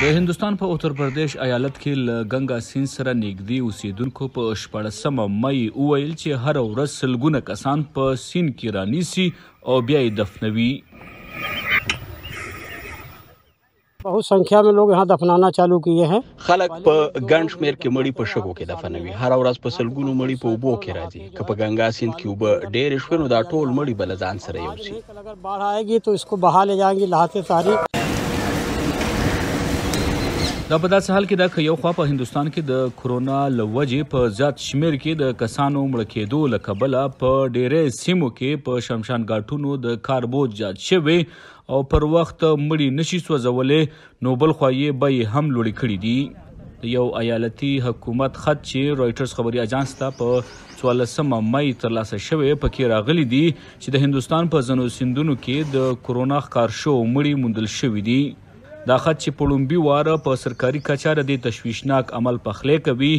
د هندستان په اوتر پردیش ایالت کې ل ګنگا سین سره نږدې اوسیدونکو په 14 مې وویل چې هر ورځ سلګونه کسان په سین کې رانیسي او بیا یې دفنوي بہت संख्या में लोग यहाँ दफनाना चालू किए हैं خلک په ګنډ شمیر کې مړی په شګو کې دفنوي هر ورځ په سلګونو مړی په اوبو کې راځي که په ګنگا سیند کې اوبه ډېر شوي نو دا ټول مړی بل ځان سره یوسي اگر بارش آएगी تو इसको बहा ले जाएंगे लाते सारी دا په داسې حال کې ده چې یو خوا په هندستان کې د کورونا لوجې په زیات شمیر کې د کسانو مړ کېدو لکبل په ډېرې سیمو کې په شمشان غاټونو د کاربوج جات شوی او پر وخت مړی نشي سوځولې نو بل خو یې به هم لوړی کړی دی یو ایالتي حکومت خط چې رائټرز خبري اژانس ته په 14 مې ترلاسه شوې پکې راغلي دي چې د هندستان په زنو سندونو کې د کورونا ښکار شو مړي موندل شوې دي دا خط چې په لومبي واره په سرکاري کچه د دې تشویشناک عمل پخلی کوي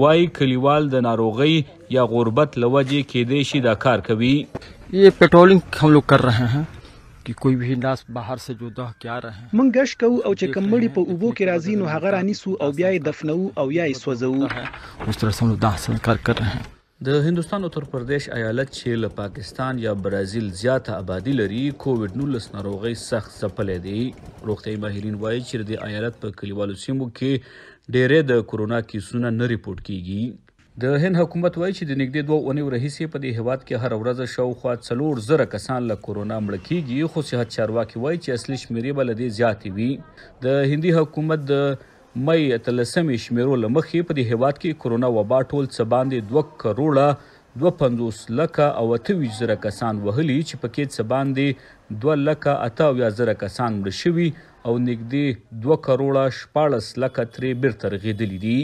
وای کلیوال د ناروغۍ یا غربت له وجې کېدای شي دا کار کوي یہ پیټرولینګ هم لوگ کر رہے ہیں کی کوئی بھی ناس بهر سے جدا کیا رہے ہیں من گش کو او چې کمړی په اوبو کې راځي نو هغه رانی سو او بیا یې دفنو او یا یې سوځو اس طرح سم دا سر کار کر رہے ہیں د هندستان او تر پردیش ایالت چې له پاکستان یا برازیل زیاته آبادی لري کووډ 19 ناروغي سخت ځپلې دي روغتي ماهرین وایي چې د ایالت په کلیوالو سیمو کې ډېرې د کورونا کیسونه نه ریپورت کیږي د هند حکومت وایي چې د نږدې دوه اونۍ ورهیسې په دې هواد کې هر ورځ شاوخوا څلور زره کسان له کورونا مړ کیږي خو صحت چارواکي وایي چې اصلي شمیرې بل دي زیاتې وي د هندي حکومت د مې تلسمې شمیرو لمخې په دې هیواد کې کورونا وبا ټول څه باندې 2 کروڑه 250 لکه او 28 زره کسان وهلي چې پکې څه باندې 2 لکه 28 زره کسان مړ شوي او نږدې 2 کروڑه 14 لکه 3 بیرته رغېدلې دي